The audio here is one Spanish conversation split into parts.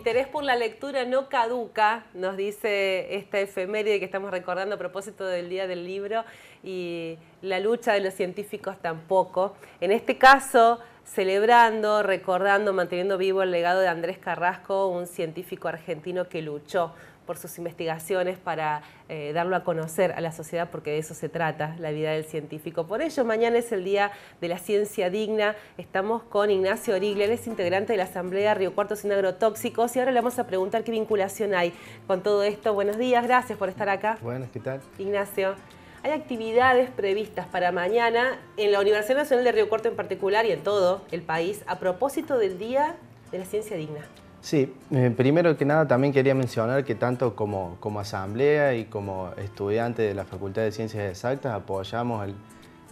interés por la lectura no caduca, nos dice esta efeméride que estamos recordando a propósito del Día del Libro y la lucha de los científicos tampoco. En este caso, celebrando, recordando, manteniendo vivo el legado de Andrés Carrasco, un científico argentino que luchó por sus investigaciones, para eh, darlo a conocer a la sociedad, porque de eso se trata la vida del científico. Por ello, mañana es el Día de la Ciencia Digna. Estamos con Ignacio Origle, es integrante de la Asamblea Río Cuarto Sin Agrotóxicos, y ahora le vamos a preguntar qué vinculación hay con todo esto. Buenos días, gracias por estar acá. Buenas, ¿qué tal? Ignacio. Hay actividades previstas para mañana en la Universidad Nacional de Río Cuarto en particular y en todo el país a propósito del Día de la Ciencia Digna. Sí, eh, primero que nada también quería mencionar que tanto como, como asamblea y como estudiante de la Facultad de Ciencias Exactas apoyamos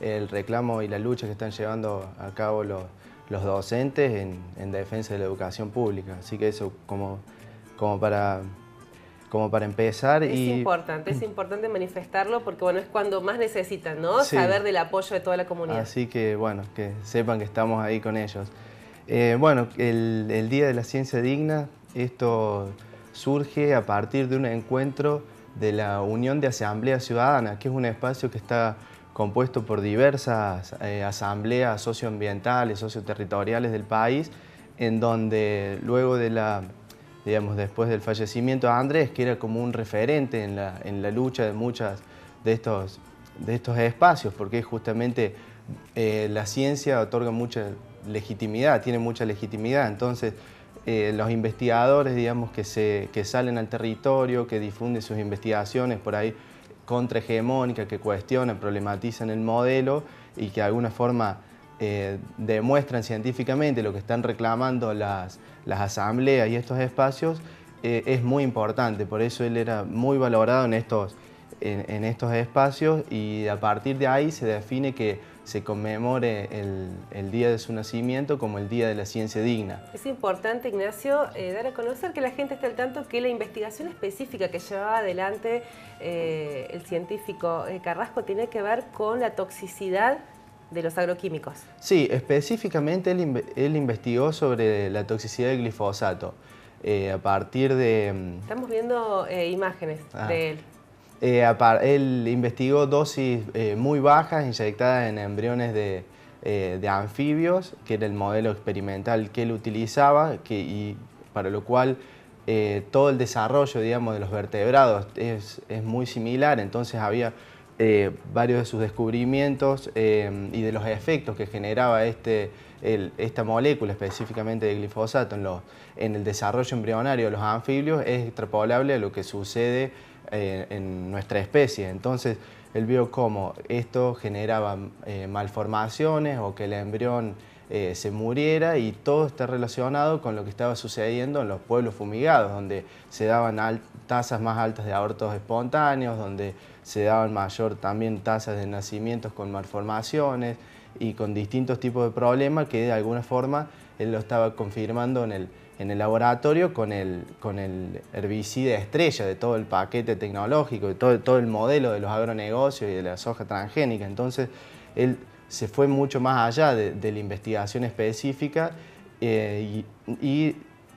el, reclamo y la lucha que están llevando a cabo los, docentes en, defensa de la educación pública. Así que eso como, para... empezar es importante, es importante manifestarlo porque, bueno, es cuando más necesitan, ¿no? Saber del apoyo de toda la comunidad. Así que, bueno, que sepan que estamos ahí con ellos. Eh, bueno, el, Día de la Ciencia Digna, esto surge a partir de un encuentro de la Unión de Asamblea Ciudadana, que es un espacio que está compuesto por diversas eh, asambleas socioambientales, socioterritoriales del país, en donde luego de la, digamos, después del fallecimiento de Andrés, que era como un referente en la, lucha de muchas de estos, de estos espacios, porque justamente eh, la ciencia otorga muchas legitimidad, tiene mucha legitimidad. Entonces, eh, los investigadores, digamos, que, se, salen al territorio, que difunden sus investigaciones por ahí contrahegemónicas, que cuestionan, problematizan el modelo y que de alguna forma eh, demuestran científicamente lo que están reclamando las, asambleas y estos espacios, eh, es muy importante. Por eso él era muy valorado en estos, en estos espacios y a partir de ahí se define que se conmemore el, día de su nacimiento como el Día de la Ciencia Digna. Es importante, Ignacio, eh, dar a conocer que la gente está al tanto que la investigación específica que llevaba adelante eh, el científico eh, Carrasco tiene que ver con la toxicidad de los agroquímicos. Sí, específicamente él, investigó sobre la toxicidad del glifosato. a partir de... Mm, Estamos viendo imágenes ah. de él. Eh, él investigó dosis eh, muy bajas inyectadas en embriones eh, de, anfibios, que era el modelo experimental que él utilizaba, y para lo cual todo el desarrollo de los vertebrados es, muy similar, entonces había varios de sus descubrimientos y de los efectos que generaba este, esta molécula específicamente de glifosato en el desarrollo embrionario de los anfibios es extrapolable a lo que sucede eh, en nuestra especie. Entonces, él vio cómo esto generaba eh, malformaciones o que el embrión eh, se muriera y todo está relacionado con lo que estaba sucediendo en los pueblos fumigados, donde se daban tasas más altas de abortos espontáneos, donde se daban mayor también tasas de nacimientos con malformaciones y con distintos tipos de problemas que de alguna forma él lo estaba confirmando en el, en el laboratorio con el, con el herbicida estrella de todo el paquete tecnológico, de todo, todo el modelo de los agronegocios y de la soja transgénica. Entonces, él se fue mucho más allá de, la investigación específica eh, y,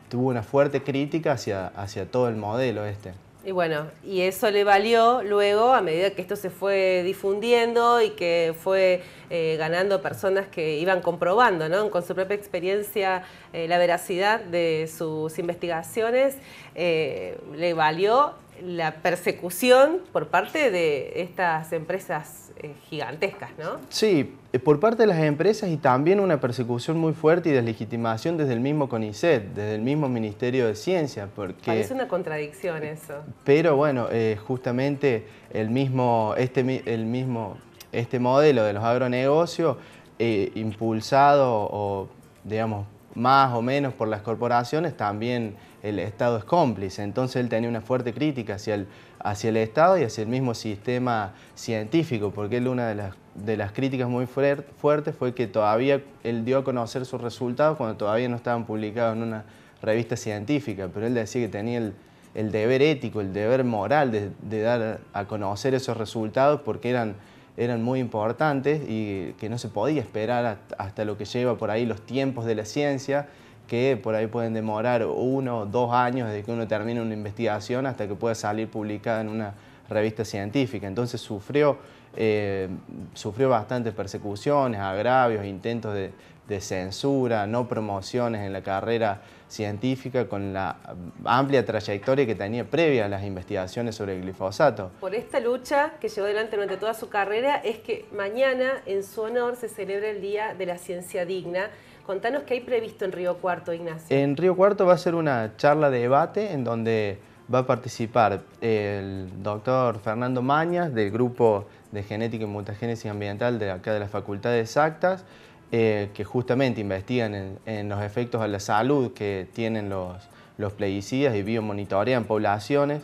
tuvo una fuerte crítica hacia, hacia todo el modelo este. Y bueno, y eso le valió luego, a medida que esto se fue difundiendo y que fue eh, ganando personas que iban comprobando ¿no? con su propia experiencia eh, la veracidad de sus investigaciones, eh, le valió la persecución por parte de estas empresas gigantescas, ¿no? Sí, por parte de las empresas y también una persecución muy fuerte y deslegitimación desde el mismo CONICET, desde el mismo Ministerio de Ciencia, porque... Parece una contradicción eso. Pero bueno, justamente el mismo, este, el mismo este modelo de los agronegocios, eh, impulsado o, digamos, más o menos por las corporaciones, también el Estado es cómplice. Entonces él tenía una fuerte crítica hacia el, hacia el Estado y hacia el mismo sistema científico, porque él una de las, de las críticas muy fuertes fue que todavía él dio a conocer sus resultados cuando todavía no estaban publicados en una revista científica, pero él decía que tenía el, deber ético, el deber moral de dar a conocer esos resultados porque eran eran muy importantes y que no se podía esperar hasta lo que lleva por ahí los tiempos de la ciencia, que por ahí pueden demorar uno o dos años desde que uno termina una investigación hasta que pueda salir publicada en una revista científica. Entonces sufrió, eh, sufrió bastantes persecuciones, agravios, intentos de de censura, no promociones en la carrera científica con la amplia trayectoria que tenía previa a las investigaciones sobre el glifosato. Por esta lucha que llevó adelante durante toda su carrera es que mañana en su honor se celebra el Día de la Ciencia Digna. Contanos qué hay previsto en Río Cuarto, Ignacio. En Río Cuarto va a ser una charla de debate en donde va a participar el doctor Fernando Mañas del grupo de Genética y Mutagénesis Ambiental de acá de la Facultad de Exactas, eh, que justamente investigan en, los efectos a la salud que tienen los, los y biomonitorean poblaciones,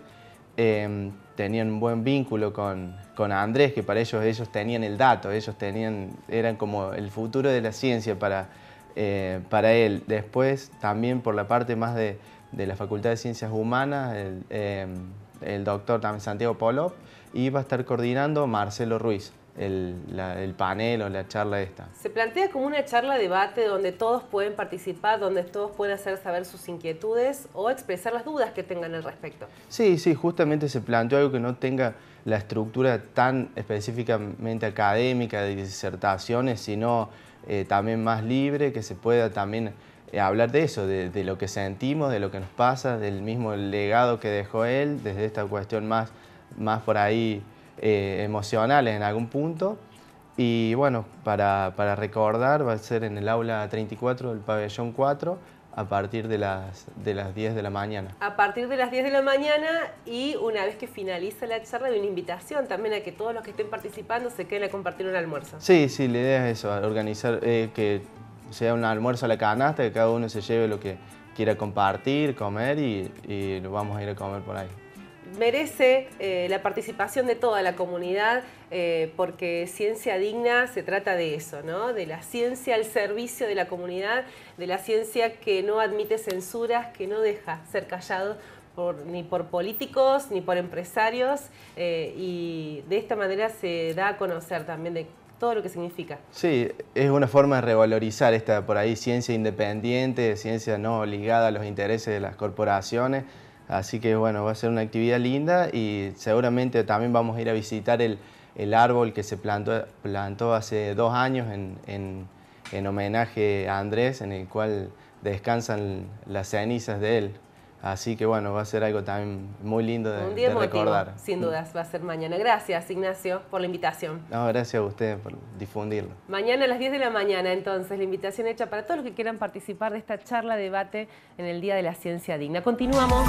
em, tenían un buen vínculo con, Andrés, que para ellos ellos tenían el dato, ellos tenían, eran como el futuro de la ciencia para, eh, él. Después también por la parte más de, de la Facultad de Ciencias Humanas, el, em, doctor también Santiago Polop, iba a estar coordinando Marcelo Ruiz el, panel o la charla esta. Se plantea como una charla de debate donde todos pueden participar, donde todos pueden hacer saber sus inquietudes o expresar las dudas que tengan al respecto. Sí, sí, justamente se planteó algo que no tenga la estructura tan específicamente académica de disertaciones, sino eh, también más libre, que se pueda también eh, hablar de eso, de, de lo que sentimos, de lo que nos pasa, del mismo legado que dejó él, desde esta cuestión más, más por ahí eh, emocionales en algún punto. Y bueno, para, recordar, va a ser en el aula 34 del pabellón 4 a partir de las, de las 10 de la mañana. A partir de las 10 de la mañana y una vez que finaliza la charla, de una invitación también a que todos los que estén participando se queden a compartir un almuerzo. Sí, sí, la idea es eso, organizar eh, que sea un almuerzo a la canasta, que cada uno se lleve lo que quiera compartir, comer y, y lo vamos a ir a comer por ahí merece eh, la participación de toda la comunidad eh, porque ciencia digna se trata de eso, de la ciencia al servicio de la comunidad, de la ciencia que no admite censuras, que no deja ser callado ni por políticos ni por empresarios eh, y de esta manera se da a conocer también de todo lo que significa. Sí, es una forma de revalorizar esta por ahí ciencia independiente, ciencia no ligada a los intereses de las corporaciones Así que bueno, va a ser una actividad linda y seguramente también vamos a ir a visitar el, el árbol que se plantó, plantó hace dos años en, en homenaje a Andrés, en el cual descansan las cenizas de él. Así que bueno, va a ser algo también muy lindo de, recordar. Sin dudas, va a ser mañana. Gracias, Ignacio, por la invitación. No, gracias a ustedes por difundirlo. Mañana a las 10 de la mañana, entonces, la invitación hecha para todos los que quieran participar de esta charla debate en el Día de la Ciencia Digna. Continuamos.